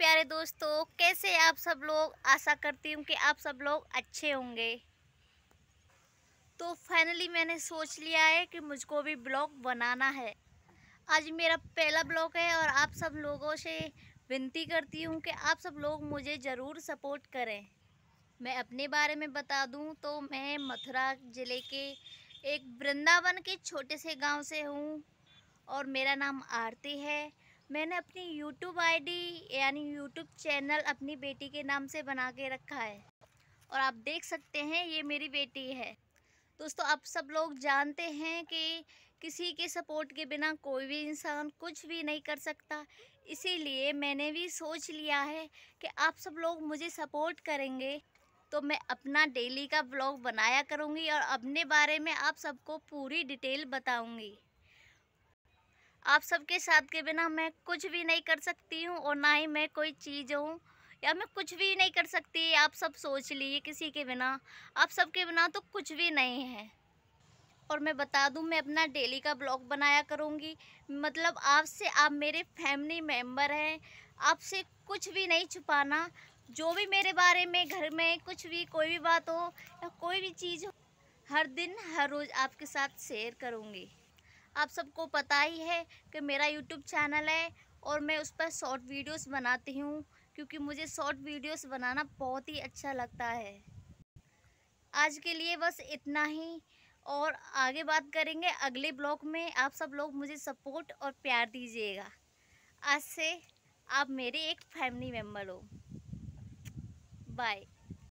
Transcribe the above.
प्यारे दोस्तों कैसे आप सब लोग आशा करती हूँ कि आप सब लोग अच्छे होंगे तो फाइनली मैंने सोच लिया है कि मुझको भी ब्लॉग बनाना है आज मेरा पहला ब्लॉग है और आप सब लोगों से विनती करती हूँ कि आप सब लोग मुझे ज़रूर सपोर्ट करें मैं अपने बारे में बता दूँ तो मैं मथुरा ज़िले के एक वृंदावन के छोटे से गाँव से हूँ और मेरा नाम आरती है मैंने अपनी यूट्यूब आईडी यानी यूट्यूब चैनल अपनी बेटी के नाम से बना के रखा है और आप देख सकते हैं ये मेरी बेटी है दोस्तों आप सब लोग जानते हैं कि किसी के सपोर्ट के बिना कोई भी इंसान कुछ भी नहीं कर सकता इसीलिए मैंने भी सोच लिया है कि आप सब लोग मुझे सपोर्ट करेंगे तो मैं अपना डेली का ब्लॉग बनाया करूँगी और अपने बारे में आप सबको पूरी डिटेल बताऊँगी आप सबके साथ के बिना मैं कुछ भी नहीं कर सकती हूँ और ना ही मैं कोई चीज़ हूँ या मैं कुछ भी नहीं कर सकती आप सब सोच लिए किसी के बिना आप सबके बिना तो कुछ भी नहीं है और मैं बता दूं मैं अपना डेली का ब्लॉग बनाया करूँगी मतलब आपसे आप मेरे फैमिली मेम्बर हैं आपसे कुछ भी नहीं छुपाना जो भी मेरे बारे में घर में कुछ भी कोई भी बात हो या कोई भी चीज़ हो हर दिन हर रोज़ आपके साथ शेयर करूँगी आप सबको पता ही है कि मेरा यूट्यूब चैनल है और मैं उस पर शॉर्ट वीडियोस बनाती हूँ क्योंकि मुझे शॉर्ट वीडियोस बनाना बहुत ही अच्छा लगता है आज के लिए बस इतना ही और आगे बात करेंगे अगले ब्लॉग में आप सब लोग मुझे सपोर्ट और प्यार दीजिएगा आज से आप मेरे एक फैमिली मेम्बर हो बाय